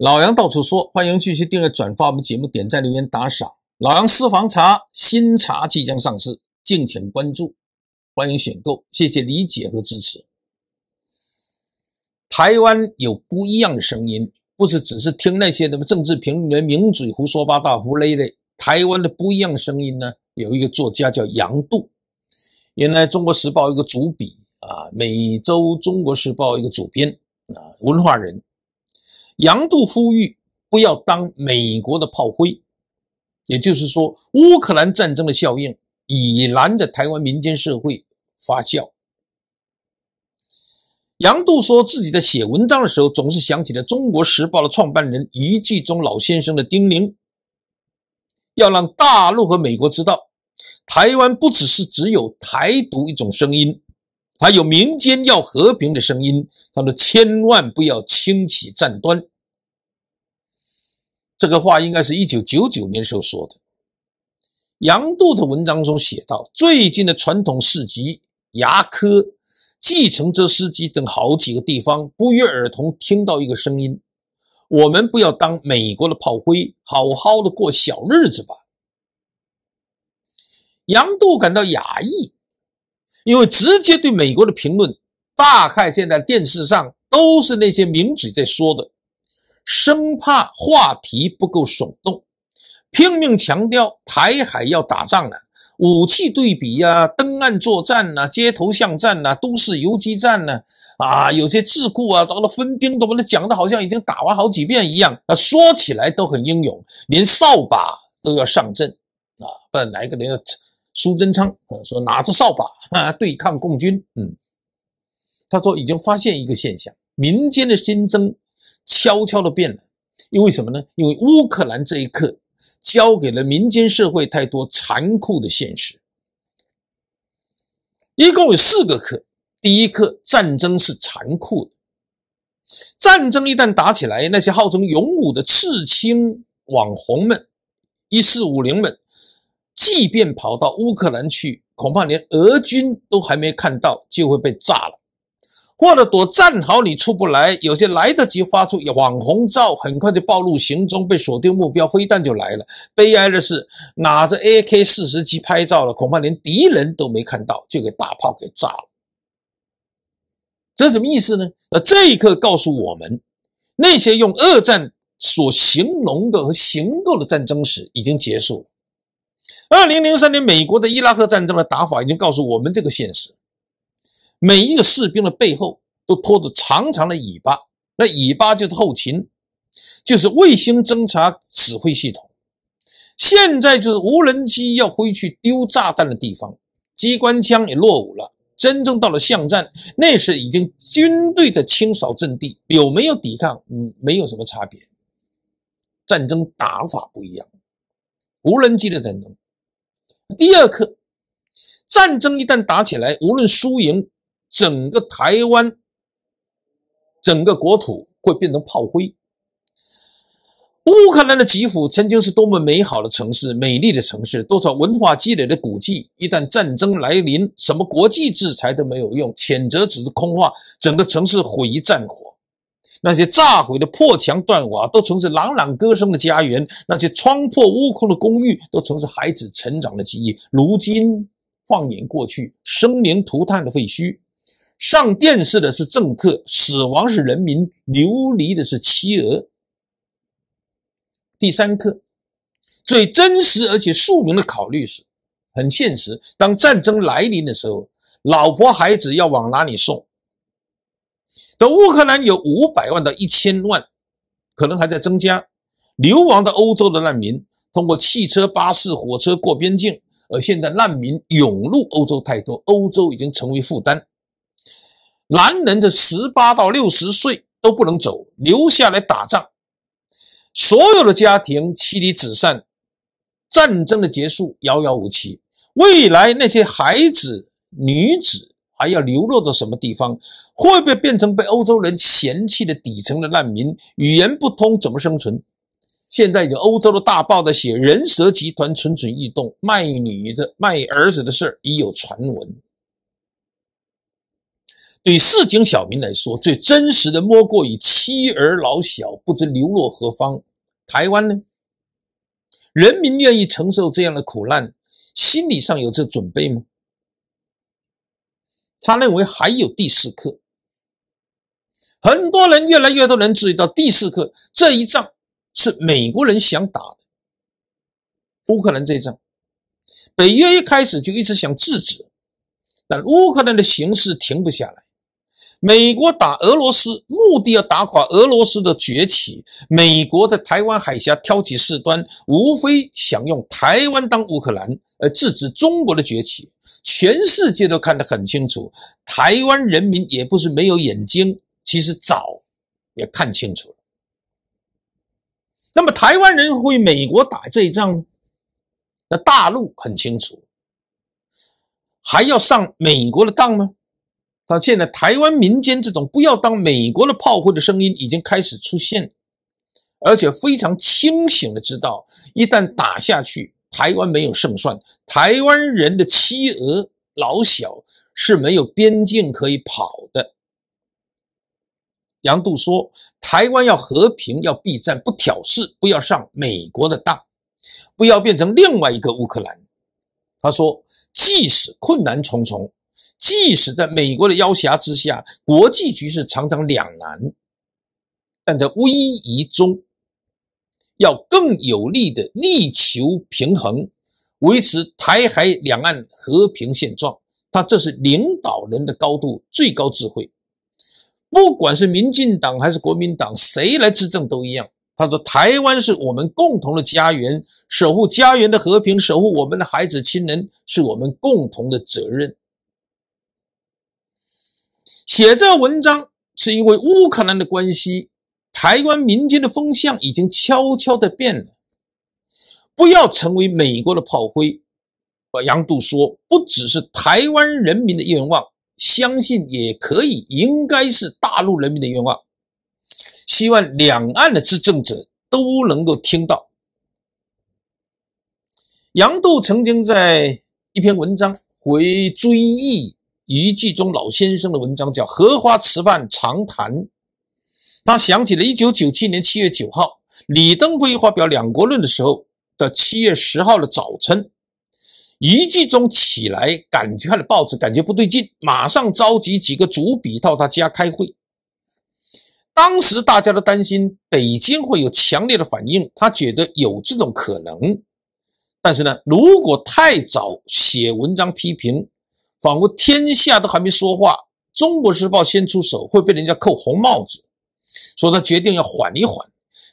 老杨到处说，欢迎继续订阅、转发我们节目，点赞、留言、打赏。老杨私房茶新茶即将上市，敬请关注，欢迎选购，谢谢理解和支持。台湾有不一样的声音，不是只是听那些什么政治评论员、名嘴胡说八道、胡累的。台湾的不一样声音呢，有一个作家叫杨度，原来《中国时报》一个主笔啊，每周《中国时报》一个主编啊，文化人。杨度呼吁不要当美国的炮灰，也就是说，乌克兰战争的效应已拦着台湾民间社会发酵。杨度说，自己在写文章的时候，总是想起了《中国时报》的创办人余继忠老先生的叮咛：要让大陆和美国知道，台湾不只是只有台独一种声音。还有民间要和平的声音，他说：“千万不要轻启战端。”这个话应该是一九九九年时候说的。杨度的文章中写到：“最近的传统市集、牙科、继承者司机等好几个地方，不约而同听到一个声音：‘我们不要当美国的炮灰，好好的过小日子吧。’”杨度感到讶异。因为直接对美国的评论，大概现在电视上都是那些名嘴在说的，生怕话题不够耸动，拼命强调台海要打仗了，武器对比呀，登岸作战呐，街头巷战呐，都市游击战呐，啊，有些智库啊，搞了分兵，都把它讲的好像已经打完好几遍一样，啊，说起来都很英勇，连扫把都要上阵啊，不然哪个人要？苏贞昌，呃，说拿着扫把对抗共军。嗯，他说已经发现一个现象，民间的心声悄悄的变了。因为什么呢？因为乌克兰这一刻交给了民间社会太多残酷的现实。一共有四个课。第一课，战争是残酷的。战争一旦打起来，那些号称勇武的刺青网红们、一四五零们。即便跑到乌克兰去，恐怕连俄军都还没看到，就会被炸了，或者躲战壕里出不来。有些来得及发出网红照，很快就暴露行踪，被锁定目标，飞弹就来了。悲哀的是，拿着 AK47 拍照了，恐怕连敌人都没看到，就给大炮给炸了。这是什么意思呢？那这一刻告诉我们，那些用二战所形容的和行动的战争史已经结束了。二零零三年，美国的伊拉克战争的打法已经告诉我们这个现实：每一个士兵的背后都拖着长长的尾巴，那尾巴就是后勤，就是卫星侦察指挥系统。现在就是无人机要回去丢炸弹的地方，机关枪也落伍了。真正到了巷战，那是已经军队的清扫阵地，有没有抵抗，嗯，没有什么差别。战争打法不一样。无人机的战争。第二课，战争一旦打起来，无论输赢，整个台湾、整个国土会变成炮灰。乌克兰的基辅曾经是多么美好的城市、美丽的城市，多少文化积累的古迹，一旦战争来临，什么国际制裁都没有用，谴责只是空话，整个城市毁于战火。那些炸毁的破墙断瓦，都曾是朗朗歌声的家园；那些窗破屋空的公寓，都曾是孩子成长的记忆。如今，放眼过去，生灵涂炭的废墟，上电视的是政客，死亡是人民，流离的是妻儿。第三课，最真实而且庶民的考虑是，很现实。当战争来临的时候，老婆孩子要往哪里送？这乌克兰有五百万到一千万，可能还在增加。流亡的欧洲的难民通过汽车、巴士、火车过边境，而现在难民涌入欧洲太多，欧洲已经成为负担。男人的十八到六十岁都不能走，留下来打仗。所有的家庭妻离子散，战争的结束遥遥无期。未来那些孩子、女子。还要流落到什么地方？会不会变成被欧洲人嫌弃的底层的难民？语言不通，怎么生存？现在有欧洲的大报的写人蛇集团蠢蠢欲动，卖女的卖儿子的事儿已有传闻。对市井小民来说，最真实的莫过于妻儿老小不知流落何方。台湾呢？人民愿意承受这样的苦难，心理上有这准备吗？他认为还有第四课，很多人越来越多人注意到第四课这一仗是美国人想打的，乌克兰这仗，北约一开始就一直想制止，但乌克兰的形势停不下来。美国打俄罗斯，目的要打垮俄罗斯的崛起。美国在台湾海峡挑起事端，无非想用台湾当乌克兰，而制止中国的崛起。全世界都看得很清楚，台湾人民也不是没有眼睛，其实早也看清楚了。那么台湾人会美国打这一仗吗？那大陆很清楚，还要上美国的当吗？到现在，台湾民间这种不要当美国的炮灰的声音已经开始出现而且非常清醒的知道，一旦打下去，台湾没有胜算，台湾人的妻儿老小是没有边境可以跑的。杨度说，台湾要和平，要避战，不挑事，不要上美国的当，不要变成另外一个乌克兰。他说，即使困难重重。即使在美国的要挟之下，国际局势常常两难，但在危急中，要更有力的力求平衡，维持台海两岸和平现状。他这是领导人的高度最高智慧。不管是民进党还是国民党，谁来执政都一样。他说：“台湾是我们共同的家园，守护家园的和平，守护我们的孩子亲人，是我们共同的责任。”写这文章是因为乌克兰的关系，台湾民间的风向已经悄悄的变了，不要成为美国的炮灰。杨度说，不只是台湾人民的愿望，相信也可以，应该是大陆人民的愿望。希望两岸的执政者都能够听到。杨度曾经在一篇文章回追忆余继中老先生的文章叫《荷花池畔长谈》，他想起了1997年7月9号李登辉发表《两国论》的时候的7月10号的早晨，余继中起来感觉看了报纸，感觉不对劲，马上召集几个主笔到他家开会。当时大家都担心北京会有强烈的反应，他觉得有这种可能，但是呢，如果太早写文章批评。仿佛天下都还没说话，中国时报先出手会被人家扣红帽子，所以他决定要缓一缓，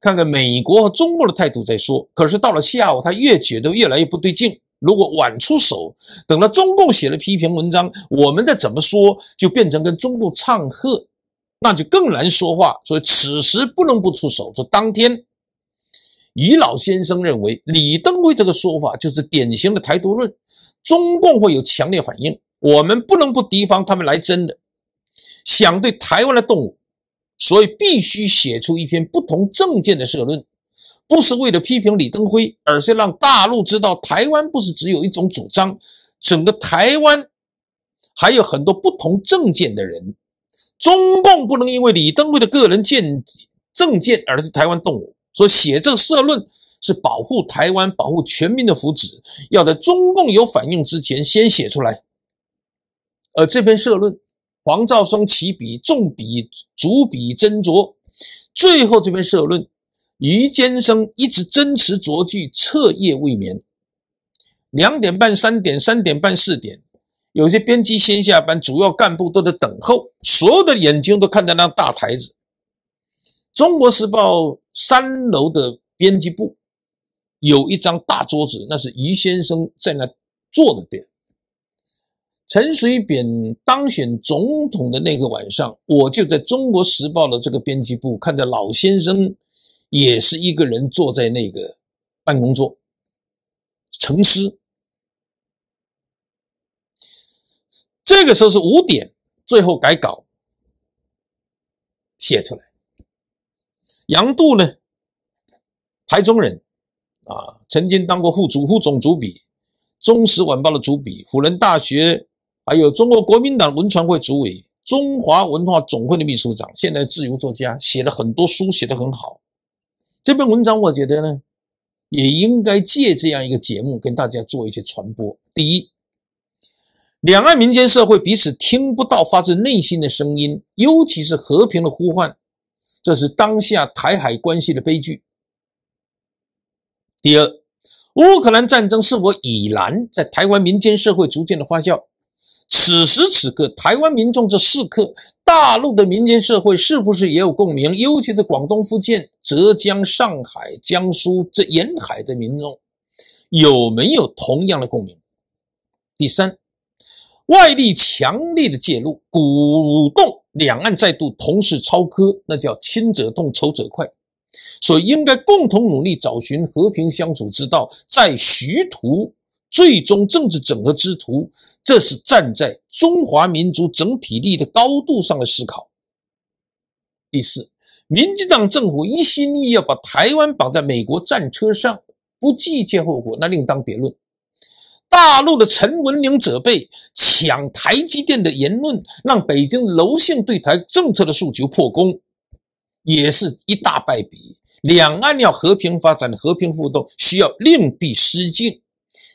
看看美国和中共的态度再说。可是到了下午，他越觉得越来越不对劲。如果晚出手，等到中共写了批评文章，我们再怎么说就变成跟中共唱和，那就更难说话。所以此时不能不出手。说当天，于老先生认为李登辉这个说法就是典型的台独论，中共会有强烈反应。我们不能不提防他们来争的，想对台湾来动武，所以必须写出一篇不同政见的社论，不是为了批评李登辉，而是让大陆知道台湾不是只有一种主张，整个台湾还有很多不同政见的人。中共不能因为李登辉的个人见政见而对台湾动武，所以写这社论是保护台湾、保护全民的福祉，要在中共有反应之前先写出来。而这篇社论，黄兆松起笔，重笔逐笔斟酌；最后这篇社论，于先生一直斟词酌句，彻夜未眠。两点半、三点、三点半、四点，有些编辑先下班，主要干部都在等候，所有的眼睛都看着那大台子。《中国时报》三楼的编辑部有一张大桌子，那是于先生在那坐的点。陈水扁当选总统的那个晚上，我就在中国时报的这个编辑部，看着老先生，也是一个人坐在那个办公桌，沉思。这个时候是五点，最后改稿，写出来。杨度呢，台中人啊，曾经当过副主、副总主笔，《中时晚报》的主笔，辅仁大学。还有中国国民党文传会主委、中华文化总会的秘书长，现在自由作家，写了很多书，写得很好。这篇文章我觉得呢，也应该借这样一个节目跟大家做一些传播。第一，两岸民间社会彼此听不到发自内心的声音，尤其是和平的呼唤，这是当下台海关系的悲剧。第二，乌克兰战争是否已然在台湾民间社会逐渐的发酵？此时此刻，台湾民众这四刻，大陆的民间社会是不是也有共鸣？尤其是广东、福建、浙江、上海、江苏这沿海的民众，有没有同样的共鸣？第三，外力强力的介入，鼓动两岸再度同时超科，那叫亲者痛，仇者快。所以，应该共同努力，找寻和平相处之道，在徐图。最终政治整合之途，这是站在中华民族整体利益的高度上的思考。第四，民进党政府一心一意要把台湾绑在美国战车上，不计切后果，那另当别论。大陆的陈文玲者辈抢台积电的言论，让北京柔性对台政策的诉求破功，也是一大败笔。两岸要和平发展、和平互动，需要另辟蹊径。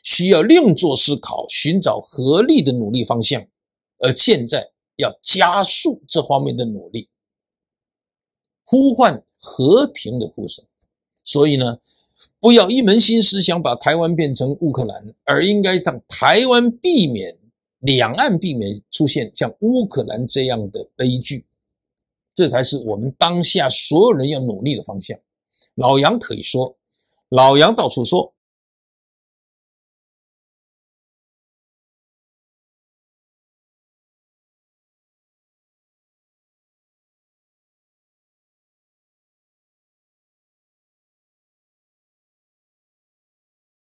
需要另做思考，寻找合力的努力方向，而现在要加速这方面的努力，呼唤和平的呼声。所以呢，不要一门心思想把台湾变成乌克兰，而应该让台湾避免两岸避免出现像乌克兰这样的悲剧，这才是我们当下所有人要努力的方向。老杨可以说，老杨到处说。